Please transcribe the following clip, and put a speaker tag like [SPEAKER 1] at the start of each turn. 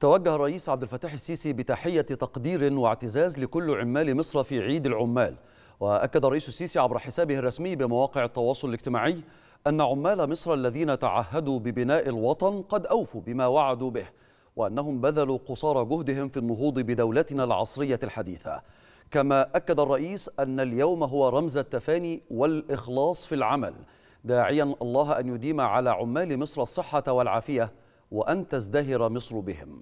[SPEAKER 1] توجه الرئيس عبد الفتاح السيسي بتحية تقدير واعتزاز لكل عمال مصر في عيد العمال وأكد الرئيس السيسي عبر حسابه الرسمي بمواقع التواصل الاجتماعي أن عمال مصر الذين تعهدوا ببناء الوطن قد أوفوا بما وعدوا به وأنهم بذلوا قصارى جهدهم في النهوض بدولتنا العصرية الحديثة كما أكد الرئيس أن اليوم هو رمز التفاني والإخلاص في العمل داعيا الله أن يديم على عمال مصر الصحة والعافية وأن تزدهر مصر بهم